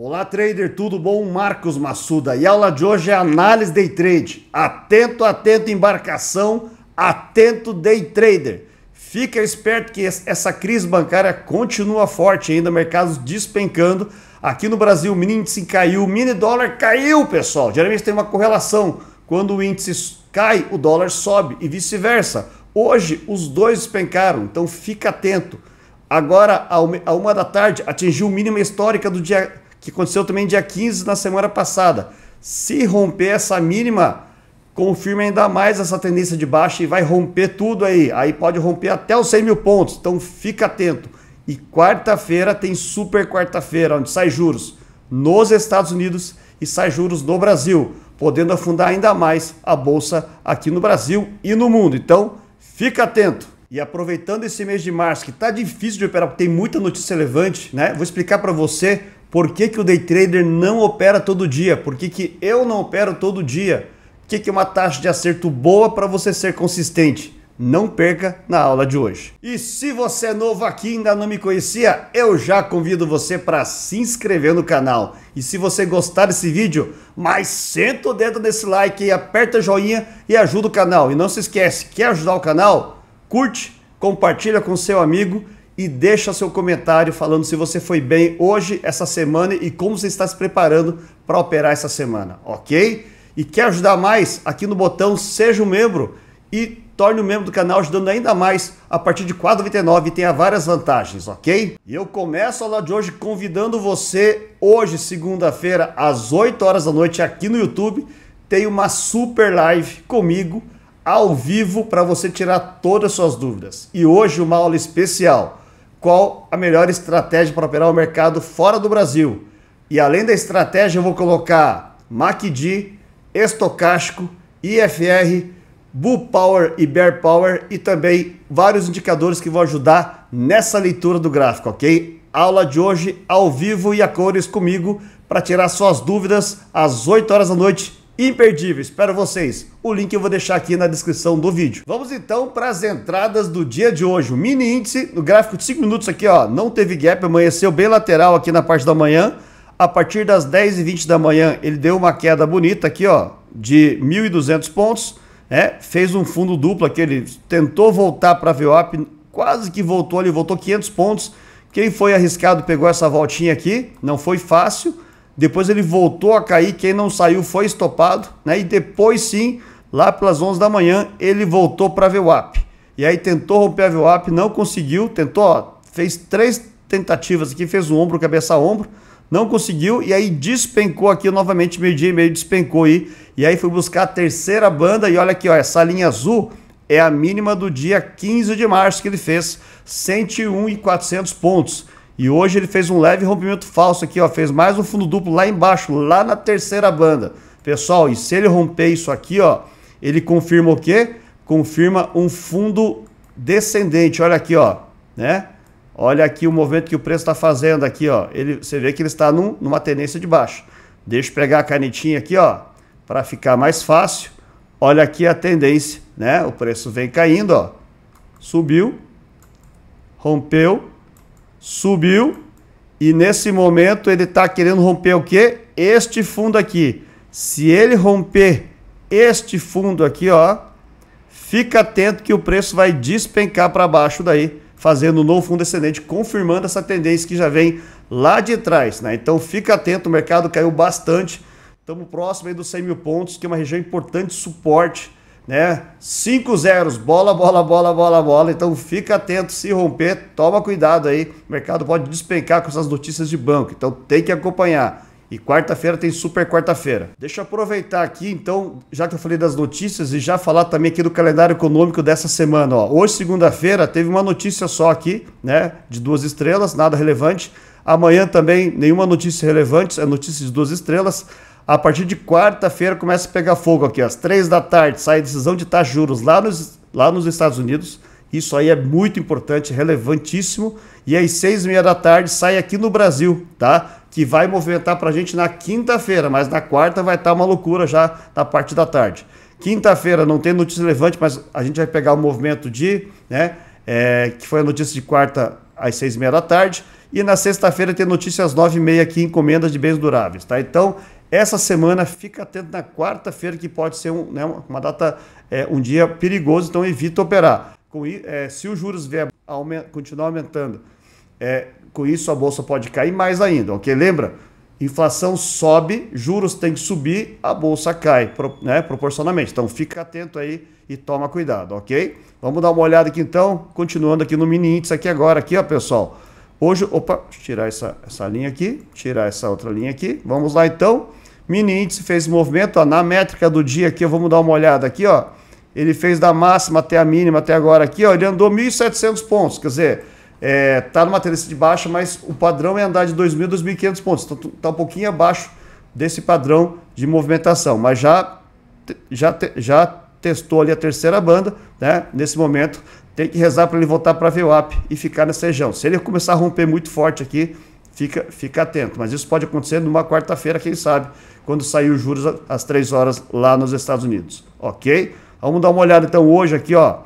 Olá, trader, tudo bom? Marcos Massuda. E a aula de hoje é análise day trade. Atento, atento, embarcação, atento, day trader. Fica esperto que essa crise bancária continua forte ainda, mercados despencando. Aqui no Brasil, o mini índice caiu, o mini dólar caiu, pessoal. Geralmente tem uma correlação. Quando o índice cai, o dólar sobe e vice-versa. Hoje, os dois despencaram, então fica atento. Agora, a uma da tarde, atingiu mínima histórica do dia que aconteceu também dia 15 na semana passada. Se romper essa mínima, confirma ainda mais essa tendência de baixa e vai romper tudo aí. Aí pode romper até os 100 mil pontos, então fica atento. E quarta-feira tem super quarta-feira, onde sai juros nos Estados Unidos e sai juros no Brasil, podendo afundar ainda mais a bolsa aqui no Brasil e no mundo. Então, fica atento. E aproveitando esse mês de março, que está difícil de operar, porque tem muita notícia relevante, né? Vou explicar para você por que, que o day trader não opera todo dia? Por que, que eu não opero todo dia? O que, que é uma taxa de acerto boa para você ser consistente? Não perca na aula de hoje. E se você é novo aqui e ainda não me conhecia, eu já convido você para se inscrever no canal. E se você gostar desse vídeo, mais senta o dedo nesse like e aperta joinha e ajuda o canal. E não se esquece, quer ajudar o canal? Curte, compartilha com seu amigo e deixa seu comentário falando se você foi bem hoje, essa semana e como você está se preparando para operar essa semana, ok? E quer ajudar mais? Aqui no botão Seja um Membro e torne um membro do canal ajudando ainda mais a partir de R$ 4,99 e tenha várias vantagens, ok? E eu começo a aula de hoje convidando você, hoje, segunda-feira, às 8 horas da noite, aqui no YouTube, tem uma super live comigo, ao vivo, para você tirar todas as suas dúvidas. E hoje uma aula especial qual a melhor estratégia para operar o mercado fora do Brasil. E além da estratégia, eu vou colocar MACD, Estocástico, IFR, Bull Power e Bear Power e também vários indicadores que vão ajudar nessa leitura do gráfico, ok? Aula de hoje ao vivo e a cores comigo para tirar suas dúvidas às 8 horas da noite imperdível. espero vocês. O link eu vou deixar aqui na descrição do vídeo. Vamos então para as entradas do dia de hoje. O mini índice no gráfico de 5 minutos aqui, ó, não teve gap, amanheceu bem lateral aqui na parte da manhã. A partir das 10h20 da manhã, ele deu uma queda bonita aqui, ó, de 1.200 pontos, né? Fez um fundo duplo aqui, ele tentou voltar para a VWAP, quase que voltou ali, voltou 500 pontos. Quem foi arriscado pegou essa voltinha aqui, não foi fácil depois ele voltou a cair, quem não saiu foi estopado, né? E depois sim, lá pelas 11 da manhã, ele voltou para a VWAP. E aí tentou romper a VWAP, não conseguiu, tentou, ó, fez três tentativas aqui, fez o um ombro, cabeça a ombro, não conseguiu, e aí despencou aqui novamente, meio dia e meio, despencou aí, e aí foi buscar a terceira banda, e olha aqui, ó, essa linha azul é a mínima do dia 15 de março que ele fez, 101.400 pontos. E hoje ele fez um leve rompimento falso aqui, ó, fez mais um fundo duplo lá embaixo, lá na terceira banda. Pessoal, e se ele romper isso aqui, ó, ele confirma o quê? Confirma um fundo descendente, olha aqui, ó, né? Olha aqui o movimento que o preço está fazendo aqui, ó. Ele, você vê que ele está num, numa tendência de baixo. Deixa eu pegar a canetinha aqui, ó, para ficar mais fácil. Olha aqui a tendência, né? O preço vem caindo, ó. Subiu, rompeu, subiu e nesse momento ele está querendo romper o que Este fundo aqui. Se ele romper este fundo aqui, ó, fica atento que o preço vai despencar para baixo daí, fazendo um novo fundo descendente, confirmando essa tendência que já vem lá de trás, né? Então fica atento, o mercado caiu bastante, estamos próximo aí dos 100 mil pontos, que é uma região importante de suporte, né? Cinco zeros, bola, bola, bola, bola, bola. Então fica atento, se romper, toma cuidado aí. O mercado pode despencar com essas notícias de banco, então tem que acompanhar. E quarta-feira tem super quarta-feira. Deixa eu aproveitar aqui, então, já que eu falei das notícias e já falar também aqui do calendário econômico dessa semana. Ó. Hoje, segunda-feira, teve uma notícia só aqui, né? De duas estrelas, nada relevante. Amanhã também nenhuma notícia relevante, é notícia de duas estrelas. A partir de quarta-feira começa a pegar fogo aqui, às três da tarde, sai a decisão de taxa juros lá nos, lá nos Estados Unidos. Isso aí é muito importante, relevantíssimo. E às seis e meia da tarde sai aqui no Brasil, tá? Que vai movimentar para a gente na quinta-feira, mas na quarta vai estar tá uma loucura já na parte da tarde. Quinta-feira não tem notícia relevante, mas a gente vai pegar o movimento de, né? É, que foi a notícia de quarta às seis e meia da tarde. E na sexta-feira tem notícias às nove e meia aqui, encomendas de bens duráveis, tá? Então essa semana, fica atento na quarta-feira, que pode ser um, né, uma data, é, um dia perigoso, então evita operar. Com, é, se os juros vier aumenta, continuar aumentando, é, com isso a bolsa pode cair mais ainda, ok? Lembra? Inflação sobe, juros tem que subir, a bolsa cai né, proporcionalmente. Então fica atento aí e toma cuidado, ok? Vamos dar uma olhada aqui então, continuando aqui no mini índice aqui agora, aqui ó pessoal. Hoje, opa, tirar essa, essa linha aqui, tirar essa outra linha aqui. Vamos lá então. Mini índice fez movimento, ó, na métrica do dia aqui, Vamos dar uma olhada aqui, ó. Ele fez da máxima até a mínima até agora aqui, ó, ele andou 1.700 pontos, quer dizer, é, tá numa tendência de baixa, mas o padrão é andar de 2.000, 2.500 pontos, então tá um pouquinho abaixo desse padrão de movimentação, mas já já já testou ali a terceira banda, né? Nesse momento tem que rezar para ele voltar para a VWAP e ficar nessa região. Se ele começar a romper muito forte aqui, Fica, fica atento. Mas isso pode acontecer numa quarta-feira, quem sabe, quando sair os juros às três horas lá nos Estados Unidos. Ok? Vamos dar uma olhada então hoje aqui, ó.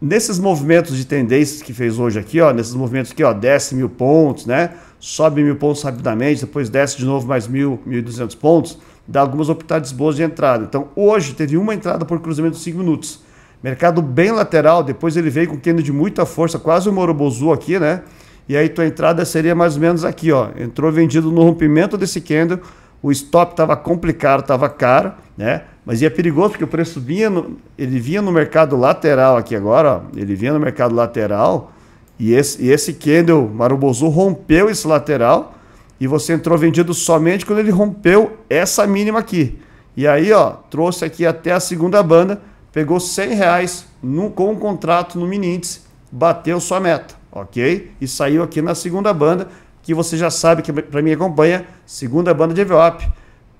Nesses movimentos de tendências que fez hoje aqui, ó, nesses movimentos aqui, ó, desce mil pontos, né? Sobe mil pontos rapidamente, depois desce de novo mais mil, mil duzentos pontos, dá algumas oportunidades boas de entrada. Então, hoje teve uma entrada por cruzamento de 5 minutos. Mercado bem lateral, depois ele veio com queda de muita força, quase um morobozu aqui, né? E aí tua entrada seria mais ou menos aqui, ó. Entrou vendido no rompimento desse candle, o stop estava complicado, estava caro, né? Mas ia perigoso porque o preço vinha, no, ele vinha no mercado lateral aqui agora, ó. Ele vinha no mercado lateral e esse, e esse candle Marubozu rompeu esse lateral e você entrou vendido somente quando ele rompeu essa mínima aqui. E aí, ó, trouxe aqui até a segunda banda, pegou 100 reais no, com um contrato no mini índice, bateu sua meta ok? E saiu aqui na segunda banda, que você já sabe que para mim acompanha, segunda banda de EVOP,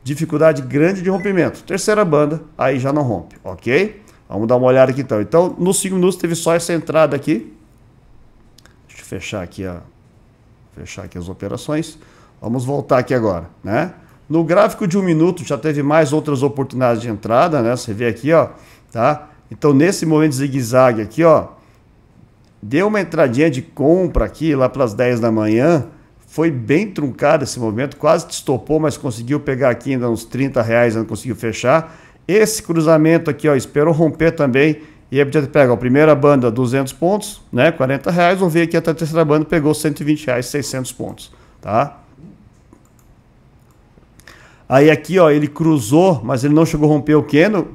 dificuldade grande de rompimento. Terceira banda, aí já não rompe, ok? Vamos dar uma olhada aqui então. Então, nos 5 minutos teve só essa entrada aqui. Deixa eu fechar aqui a fechar aqui as operações. Vamos voltar aqui agora, né? No gráfico de um minuto já teve mais outras oportunidades de entrada, né? Você vê aqui, ó, tá? Então nesse momento zigue-zague aqui, ó, Deu uma entradinha de compra aqui, lá pelas 10 da manhã. Foi bem truncado esse movimento, quase estopou mas conseguiu pegar aqui ainda uns 30 reais, não conseguiu fechar. Esse cruzamento aqui, ó, esperou romper também. E aí podia pegar a primeira banda 200 pontos, né, 40 reais. Vamos ver aqui até a terceira banda pegou 120 reais, 600 pontos, tá? Aí aqui, ó, ele cruzou, mas ele não chegou a romper o que Por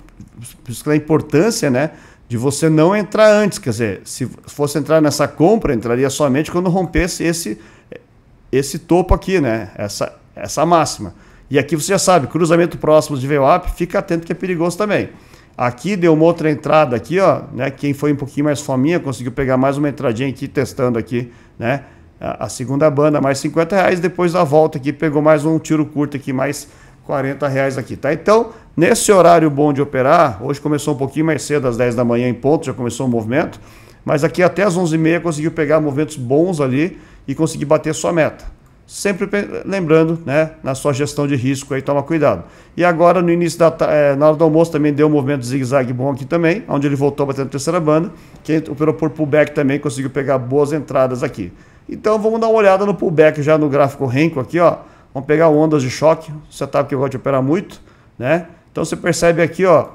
isso que é a importância, né, de você não entrar antes. Quer dizer, se fosse entrar nessa compra, entraria somente quando rompesse esse, esse topo aqui, né? Essa, essa máxima. E aqui você já sabe, cruzamento próximo de VWAP, fica atento que é perigoso também. Aqui deu uma outra entrada aqui, ó, né? Quem foi um pouquinho mais fominha conseguiu pegar mais uma entradinha aqui, testando aqui, né? A, segunda banda, mais 50 reais. Depois da volta aqui, pegou mais um tiro curto aqui, mais 40 reais aqui, tá? Então, nesse horário bom de operar, hoje começou um pouquinho mais cedo, às 10 da manhã em ponto, já começou o movimento, mas aqui até às 11h30 conseguiu pegar movimentos bons ali e conseguir bater sua meta. Sempre lembrando, né, na sua gestão de risco aí, toma cuidado. E agora, no início da é, na hora do almoço, também deu um movimento zigue-zague bom aqui também, onde ele voltou batendo terceira banda. Quem operou por pullback também conseguiu pegar boas entradas aqui. Então, vamos dar uma olhada no pullback já no gráfico renko aqui, ó Vamos pegar o ondas de choque, um setup que eu gosto de operar muito, né? Então você percebe aqui, ó,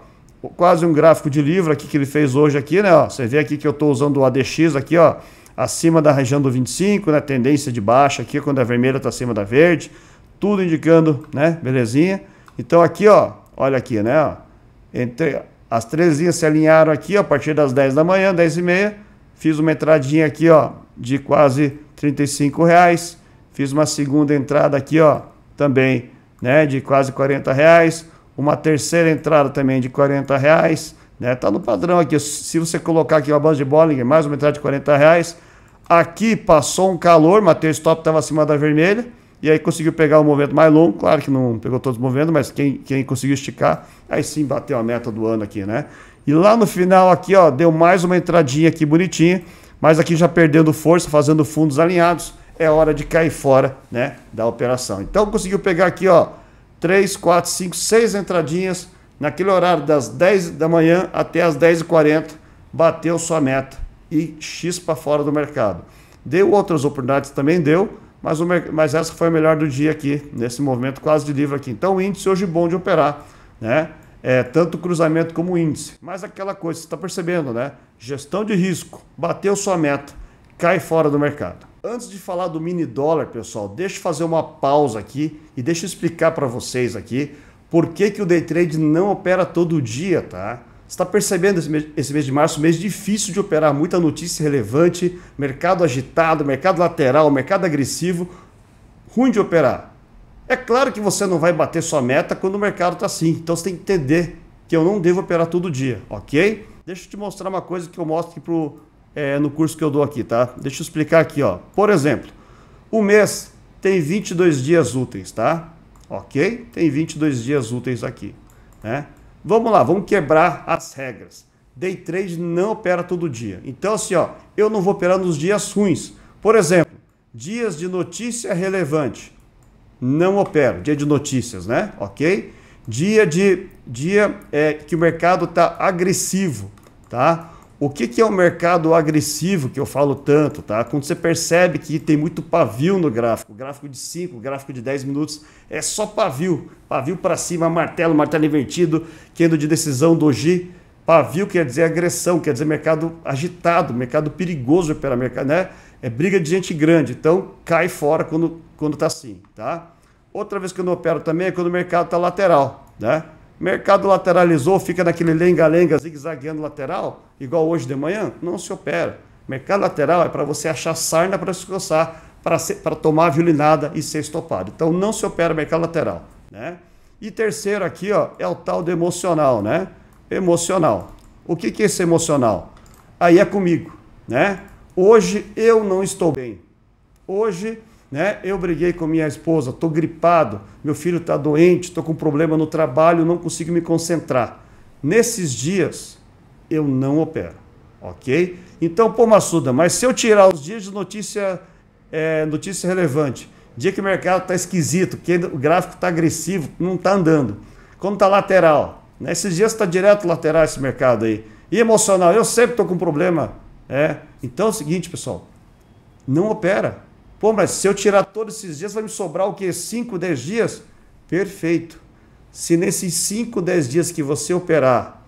quase um gráfico de livro aqui que ele fez hoje aqui, né? Ó, você vê aqui que eu estou usando o ADX aqui, ó, acima da região do 25, né? Tendência de baixa aqui, quando a é vermelha está acima da verde, tudo indicando, né? Belezinha. Então aqui, ó, olha aqui, né? Ó, entre as três linhas se alinharam aqui, ó, a partir das 10 da manhã, 10 e meia, fiz uma entradinha aqui, ó, de quase 35 reais, Fiz uma segunda entrada aqui, ó, também, né, de quase 40 reais. Uma terceira entrada também de 40 reais, né? Tá no padrão aqui. Se você colocar aqui uma banda de Bollinger, é mais uma entrada de 40 reais. Aqui passou um calor, matei o stop, estava acima da vermelha. E aí conseguiu pegar o um movimento mais longo, claro que não pegou todos os movimentos, mas quem, quem conseguiu esticar, aí sim bateu a meta do ano aqui, né? E lá no final aqui, ó, deu mais uma entradinha aqui bonitinha, mas aqui já perdendo força, fazendo fundos alinhados é hora de cair fora, né, da operação. Então conseguiu pegar aqui, ó, 3, 4, 5, 6 entradinhas naquele horário das 10 da manhã até as 10h40, bateu sua meta e X para fora do mercado. Deu outras oportunidades também, deu, mas, o, mas essa foi a melhor do dia aqui, nesse movimento quase de livro aqui. Então o índice hoje bom de operar, né? É, tanto cruzamento como índice. Mas aquela coisa, você está percebendo, né? Gestão de risco, bateu sua meta, cai fora do mercado. Antes de falar do mini dólar, pessoal, deixa eu fazer uma pausa aqui e deixa eu explicar para vocês aqui por que, que o day trade não opera todo dia, tá? Você está percebendo esse mês, de março, mês difícil de operar, muita notícia relevante, mercado agitado, mercado lateral, mercado agressivo, ruim de operar. É claro que você não vai bater sua meta quando o mercado está assim, então você tem que entender que eu não devo operar todo dia, ok? Deixa eu te mostrar uma coisa que eu mostro aqui pro é, no curso que eu dou aqui, tá? Deixa eu explicar aqui, ó. Por exemplo, o mês tem 22 dias úteis, tá? Ok? Tem 22 dias úteis aqui, né? Vamos lá, vamos quebrar as regras. Day trade não opera todo dia. Então, assim, ó, eu não vou operar nos dias ruins. Por exemplo, dias de notícia relevante. Não opero. Dia de notícias, né? Ok? Dia de dia é, que o mercado está agressivo, tá? O que, que é o mercado agressivo que eu falo tanto, tá? Quando você percebe que tem muito pavio no gráfico, gráfico de 5, gráfico de 10 minutos, é só pavio. Pavio para cima, martelo, martelo invertido, quendo de decisão, doji. Pavio quer dizer agressão, quer dizer mercado agitado, mercado perigoso para mercado, né? É briga de gente grande, então cai fora quando quando tá assim, tá? Outra vez que eu não opero também é quando o mercado tá lateral, né? Mercado lateralizou, fica naquele lenga-lenga, zigue-zagueando lateral, igual hoje de manhã? Não se opera. Mercado lateral é para você achar sarna para se coçar, para tomar a violinada e ser estopado. Então não se opera mercado lateral. Né? E terceiro aqui ó, é o tal do emocional, né? Emocional. O que, que é esse emocional? Aí é comigo, né? Hoje eu não estou bem. Hoje né? Eu briguei com minha esposa, estou gripado, meu filho está doente, estou com problema no trabalho, não consigo me concentrar. Nesses dias eu não opero, ok? Então, pô, Massuda, mas se eu tirar os dias de notícia, é, notícia relevante, dia que o mercado está esquisito, que o gráfico está agressivo, não está andando, quando está lateral, né? esses dias está direto lateral esse mercado aí, e emocional, eu sempre estou com problema, é. Então é o seguinte, pessoal, não opera Pô, mas se eu tirar todos esses dias, vai me sobrar o quê? 5, 10 dias? Perfeito. Se nesses 5, 10 dias que você operar,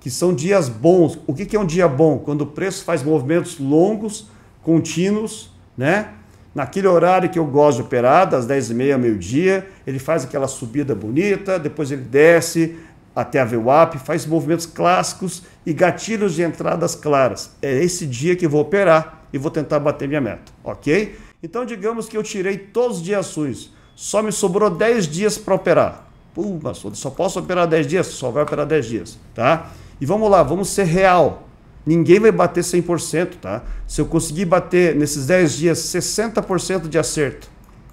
que são dias bons, o que, é um dia bom? Quando o preço faz movimentos longos, contínuos, né? Naquele horário que eu gosto de operar, das 10h30 ao meio-dia, ele faz aquela subida bonita, depois ele desce até a VWAP, faz movimentos clássicos e gatilhos de entradas claras. É esse dia que eu vou operar e vou tentar bater minha meta, ok? Então, digamos que eu tirei todos os dias SUS, só me sobrou 10 dias para operar. Pum, pastor, só posso operar 10 dias? Só vai operar 10 dias, tá? E vamos lá, vamos ser real. Ninguém vai bater 100%, tá? Se eu conseguir bater nesses 10 dias 60% de acerto,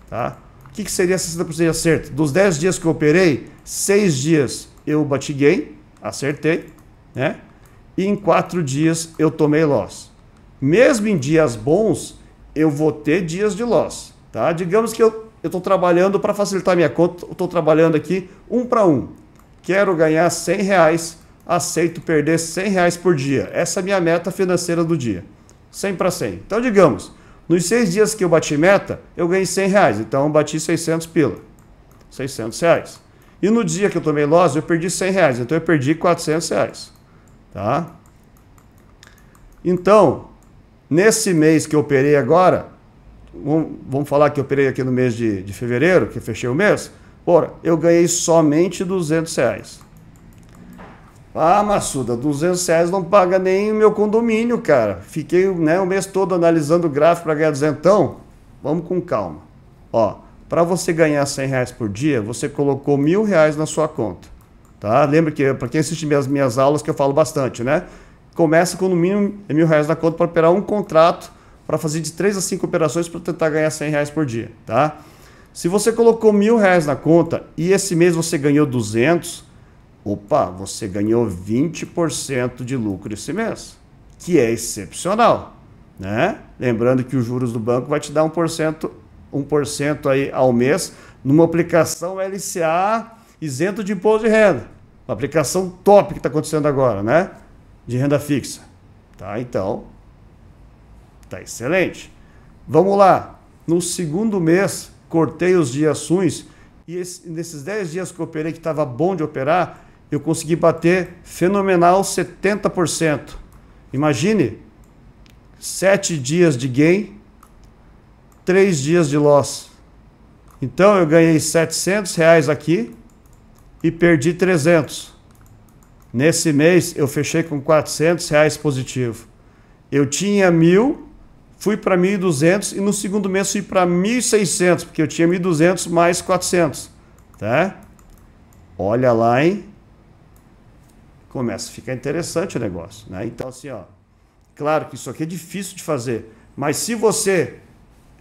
tá? O que, que seria 60% de acerto? Dos 10 dias que eu operei, 6 dias eu bati gain, acertei, né? E em 4 dias eu tomei loss. Mesmo em dias bons, eu vou ter dias de loss, tá? Digamos que eu estou trabalhando, para facilitar minha conta, estou trabalhando aqui um para um. Quero ganhar 100 reais, aceito perder 100 reais por dia. Essa é a minha meta financeira do dia, 100 para 100. Então, digamos, nos seis dias que eu bati meta, eu ganhei 100 reais, então bati 600 pila, 600 reais. E no dia que eu tomei loss, eu perdi 100 reais, então eu perdi 400 reais, tá? Então, Nesse mês que eu operei agora, vamos falar que eu operei aqui no mês de, de fevereiro, que fechei o mês, porra, eu ganhei somente 200 reais. Ah, Massuda, 200 reais não paga nem o meu condomínio, cara. Fiquei né, o mês todo analisando o gráfico para ganhar duzentão. Vamos com calma. Ó, para você ganhar 100 reais por dia, você colocou mil reais na sua conta. Tá? Lembra que, para quem assiste minhas, minhas aulas, que eu falo bastante, né? começa com no mínimo mil reais na conta para operar um contrato para fazer de três a cinco operações para tentar ganhar 100 reais por dia, tá? Se você colocou mil reais na conta e esse mês você ganhou 200, opa, você ganhou 20% de lucro esse mês, que é excepcional, né? Lembrando que os juros do banco vai te dar por 1% aí ao mês numa aplicação LCA isento de imposto de renda. Uma aplicação top que está acontecendo agora, né? de renda fixa. Tá? Então, tá excelente. Vamos lá. No segundo mês, cortei os dias ações e esse, nesses 10 dias que eu operei, que estava bom de operar, eu consegui bater fenomenal 70%. Imagine 7 dias de gain, 3 dias de loss. Então eu ganhei 700 reais aqui e perdi 300. Nesse mês eu fechei com 400 reais positivo. Eu tinha mil, fui para 1.200 e no segundo mês fui para 1.600, porque eu tinha 1.200 mais 400, tá? Olha lá, hein? Começa a ficar interessante o negócio, né? Então assim, ó, claro que isso aqui é difícil de fazer, mas se você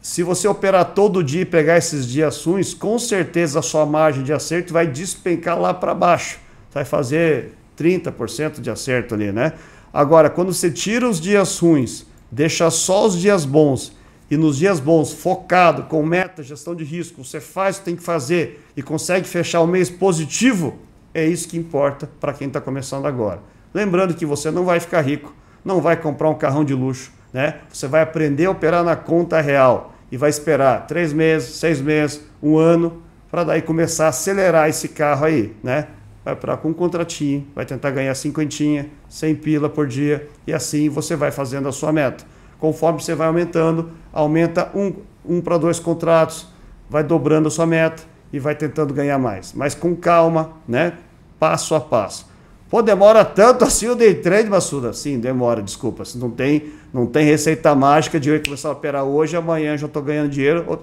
se você operar todo dia e pegar esses dias suns, com certeza a sua margem de acerto vai despencar lá para baixo. Você vai fazer 30% de acerto ali, né? Agora, quando você tira os dias ruins, deixa só os dias bons e nos dias bons, focado, com meta, gestão de risco, você faz o que tem que fazer e consegue fechar o mês positivo, é isso que importa para quem está começando agora. Lembrando que você não vai ficar rico, não vai comprar um carrão de luxo, né? Você vai aprender a operar na conta real e vai esperar três meses, seis meses, um ano, para daí começar a acelerar esse carro aí, né? vai para com um contratinho, vai tentar ganhar cinquentinha, sem pila por dia e assim você vai fazendo a sua meta. Conforme você vai aumentando, aumenta um, um para dois contratos, vai dobrando a sua meta e vai tentando ganhar mais, mas com calma, né? Passo a passo. Pô, demora tanto assim o day trade, Massuda? Sim, demora, desculpa. Não tem, não tem receita mágica de eu começar a operar hoje, amanhã já estou ganhando dinheiro,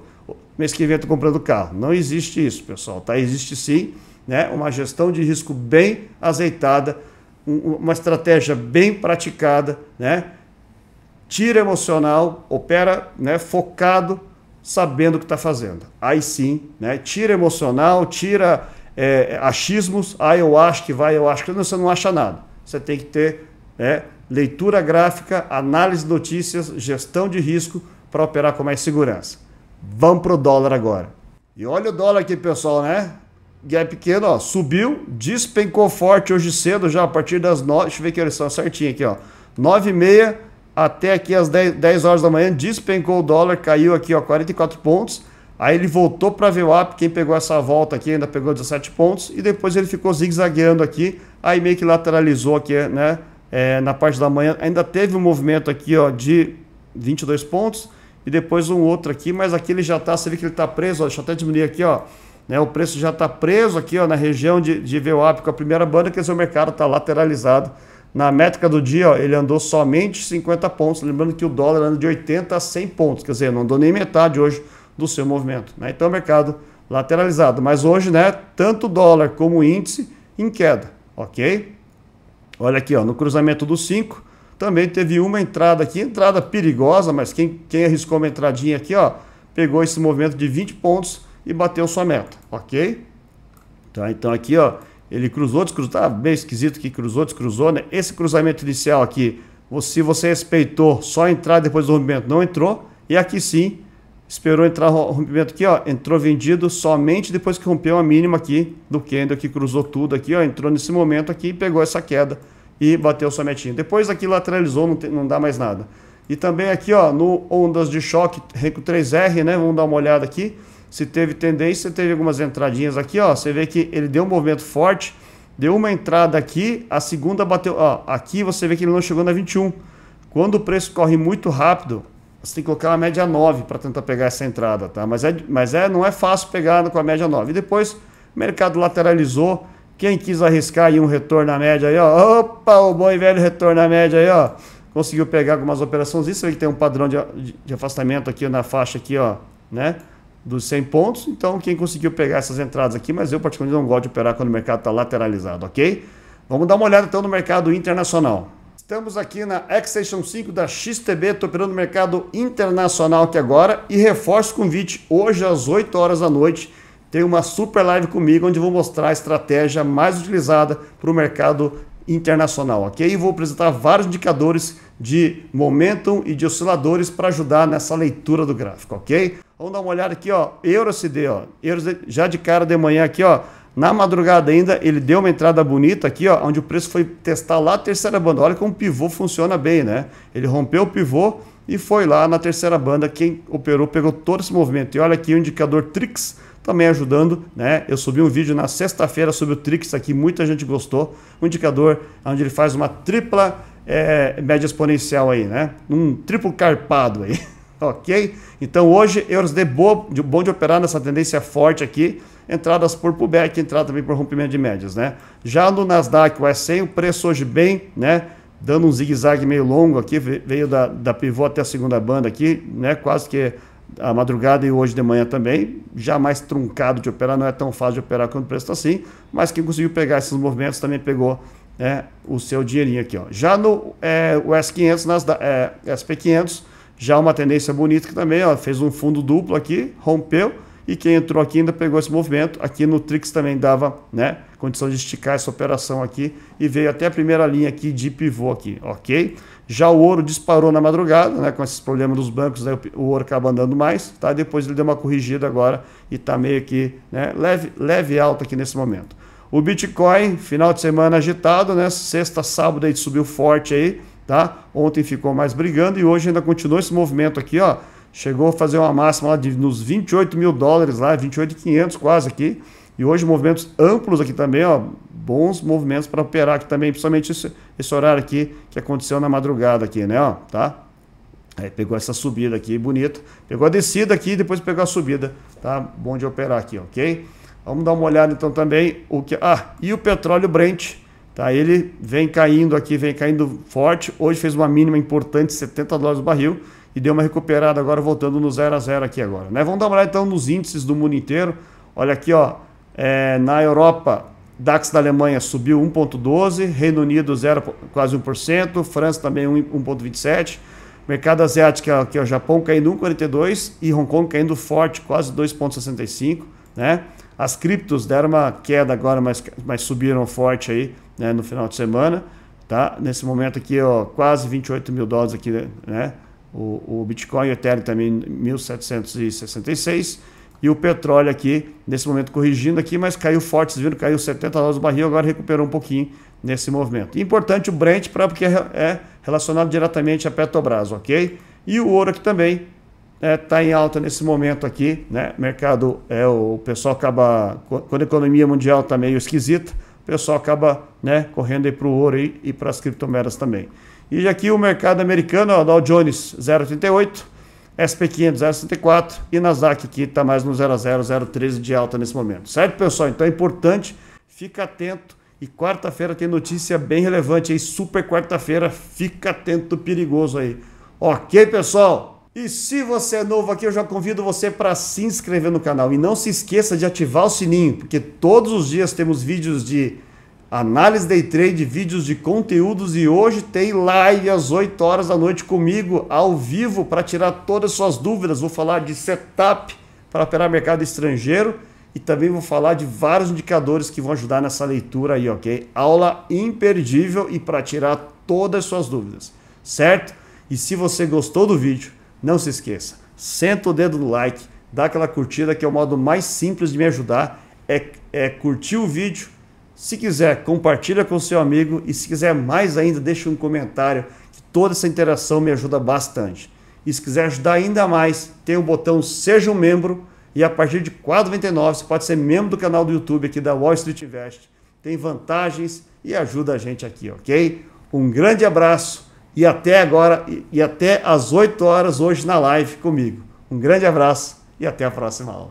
mês que vem estou comprando carro. Não existe isso, pessoal. Tá? Existe sim né? uma gestão de risco bem azeitada, uma estratégia bem praticada, né? tira emocional, opera né? focado, sabendo o que está fazendo. Aí sim, né? tira emocional, tira é, achismos, ah, eu acho que vai, eu acho que não, você não acha nada. Você tem que ter né? leitura gráfica, análise de notícias, gestão de risco para operar com mais segurança. Vamos para o dólar agora. E olha o dólar aqui, pessoal, né? Guilherme é Pequeno, ó, subiu, despencou forte hoje cedo, já a partir das 9. Deixa eu ver que horas são certinho aqui, ó. 9 e meia até aqui às 10, 10 horas da manhã, despencou o dólar, caiu aqui, ó, 44 pontos. Aí ele voltou para ver o up, quem pegou essa volta aqui ainda pegou 17 pontos e depois ele ficou zigue-zagueando aqui, aí meio que lateralizou aqui, né, é, na parte da manhã. Ainda teve um movimento aqui, ó, de 22 pontos e depois um outro aqui, mas aqui ele já tá, você vê que ele tá preso, ó, deixa eu até diminuir aqui, ó. Né? O preço já está preso aqui ó, na região de, de VWAP com a primeira banda, que o mercado está lateralizado. Na métrica do dia, ó, ele andou somente 50 pontos, lembrando que o dólar anda de 80 a 100 pontos, quer dizer, não andou nem metade hoje do seu movimento. Né? Então, o mercado lateralizado. Mas hoje, né, tanto dólar como índice em queda, ok? Olha aqui, ó, no cruzamento dos 5, também teve uma entrada aqui, entrada perigosa, mas quem, quem arriscou uma entradinha aqui, ó, pegou esse movimento de 20 pontos, e bateu sua meta, ok? Tá, então aqui, ó, ele cruzou, descruzou, tá bem esquisito que cruzou, descruzou, né? Esse cruzamento inicial aqui, se você respeitou só entrar depois do rompimento, não entrou, e aqui sim, esperou entrar o rompimento aqui, ó, entrou vendido somente depois que rompeu a mínima aqui do candle que cruzou tudo aqui, ó, entrou nesse momento aqui, e pegou essa queda e bateu sua metinha. Depois aqui lateralizou, não, tem, não dá mais nada. E também aqui, ó, no ondas de choque, Renko 3R, né? Vamos dar uma olhada aqui se teve tendência, teve algumas entradinhas aqui, ó. Você vê que ele deu um movimento forte, deu uma entrada aqui, a segunda bateu, ó, aqui você vê que ele não chegou na 21. Quando o preço corre muito rápido, você tem que colocar uma média 9 para tentar pegar essa entrada, tá? Mas, é, mas é, não é fácil pegar com a média 9. E depois o mercado lateralizou, quem quis arriscar e um retorno à média aí, ó, opa, o bom e velho retorno à média aí, ó, conseguiu pegar algumas operações, isso aí tem um padrão de, de afastamento aqui na faixa aqui, ó, né? dos 100 pontos. Então, quem conseguiu pegar essas entradas aqui, mas eu particularmente não gosto de operar quando o mercado está lateralizado, ok? Vamos dar uma olhada então no mercado internacional. Estamos aqui na X-Station 5 da XTB, estou operando o mercado internacional aqui agora e reforço o convite, hoje às 8 horas da noite tem uma super live comigo onde vou mostrar a estratégia mais utilizada para o mercado internacional, ok? E vou apresentar vários indicadores de momentum e de osciladores para ajudar nessa leitura do gráfico, ok? Vamos dar uma olhada aqui, ó. CD, ó. Euros já de cara de manhã aqui, ó. Na madrugada ainda, ele deu uma entrada bonita aqui, ó, onde o preço foi testar lá a terceira banda. Olha como o pivô funciona bem, né? Ele rompeu o pivô e foi lá na terceira banda. Quem operou pegou todo esse movimento. E olha aqui o indicador Trix também ajudando, né? Eu subi um vídeo na sexta-feira sobre o Trix aqui, muita gente gostou. Um indicador onde ele faz uma tripla é, média exponencial aí, né? Um triplo carpado aí. Ok? Então hoje, euros de, bo, de bom de operar nessa tendência forte aqui, entradas por pullback, entrada também por rompimento de médias, né? Já no Nasdaq, o S100, o preço hoje bem, né? Dando um zigue-zague meio longo aqui, veio da, da pivô até a segunda banda aqui, né? Quase que a madrugada e hoje de manhã também, já mais truncado de operar, não é tão fácil de operar quando o preço está assim, mas quem conseguiu pegar esses movimentos também pegou né, o seu dinheirinho aqui. Ó. Já no S500, é, SP500, já é uma tendência bonita que também ó, fez um fundo duplo aqui, rompeu, e quem entrou aqui ainda pegou esse movimento. Aqui no Trix também dava né, condição de esticar essa operação aqui e veio até a primeira linha aqui de pivô aqui, ok? Já o ouro disparou na madrugada, né? Com esses problemas dos bancos, né, o ouro acaba andando mais, tá? Depois ele deu uma corrigida agora e está meio que né, leve, leve alta aqui nesse momento. O Bitcoin, final de semana agitado, né? Sexta, sábado aí subiu forte aí, tá? Ontem ficou mais brigando e hoje ainda continua esse movimento aqui, ó. Chegou a fazer uma máxima lá de nos 28 mil dólares lá, 28.500 quase aqui. E hoje movimentos amplos aqui também, ó, bons movimentos para operar aqui também, principalmente esse, esse, horário aqui que aconteceu na madrugada aqui, né, ó, tá? Aí é, pegou essa subida aqui, bonita. Pegou a descida aqui depois pegou a subida, tá? Bom de operar aqui, ok? Vamos dar uma olhada então também o que... Ah, e o petróleo Brent, Tá? Ele vem caindo aqui, vem caindo forte. Hoje fez uma mínima importante, 70 dólares o barril, e deu uma recuperada agora, voltando no 0 a 0 aqui agora. Né? Vamos dar uma olhada então nos índices do mundo inteiro. Olha aqui, ó, é, na Europa, DAX da Alemanha subiu 1,12%, Reino Unido 0, quase 1%, França também 1,27%. Mercado asiático, aqui o Japão, caindo 1,42% e Hong Kong caindo forte, quase 2,65%. Né? As criptos deram uma queda agora, mas, mas subiram forte aí, né, no final de semana. Tá? Nesse momento aqui, ó, quase 28 mil dólares aqui, né? O, o Bitcoin e o Ethereum também 1.766 e o petróleo aqui, nesse momento corrigindo aqui, mas caiu forte, vocês viram, caiu 70 dólares o barril, agora recuperou um pouquinho nesse movimento. Importante o Brent, pra, porque é, é relacionado diretamente a Petrobras, ok? E o ouro aqui também está né, é, em alta nesse momento aqui, né? Mercado, é, o pessoal acaba, quando a economia mundial está meio esquisita, o pessoal acaba né, correndo para o ouro aí, e para as criptomoedas também. E aqui o mercado americano, ó, Dow Jones 0,38, SP500 0,64 e Nasdaq aqui está mais no 0,0013 de alta nesse momento. Certo, pessoal? Então é importante, fica atento e quarta-feira tem notícia bem relevante aí, super quarta-feira, fica atento, perigoso aí. Ok, pessoal? E se você é novo aqui, eu já convido você para se inscrever no canal. E não se esqueça de ativar o sininho, porque todos os dias temos vídeos de análise day trade, vídeos de conteúdos e hoje tem live às 8 horas da noite comigo, ao vivo, para tirar todas as suas dúvidas. Vou falar de setup para operar mercado estrangeiro e também vou falar de vários indicadores que vão ajudar nessa leitura aí, ok? Aula imperdível e para tirar todas as suas dúvidas, certo? E se você gostou do vídeo, não se esqueça, senta o dedo no like, dá aquela curtida que é o modo mais simples de me ajudar, é, é curtir o vídeo, se quiser, compartilha com seu amigo e se quiser mais ainda, deixa um comentário, que toda essa interação me ajuda bastante. E se quiser ajudar ainda mais, tem o botão Seja um Membro e a partir de R$ 4,99 você pode ser membro do canal do YouTube aqui da Wall Street Invest. Tem vantagens e ajuda a gente aqui, ok? Um grande abraço e até agora e, e até às 8 horas hoje na live comigo. Um grande abraço e até a próxima aula.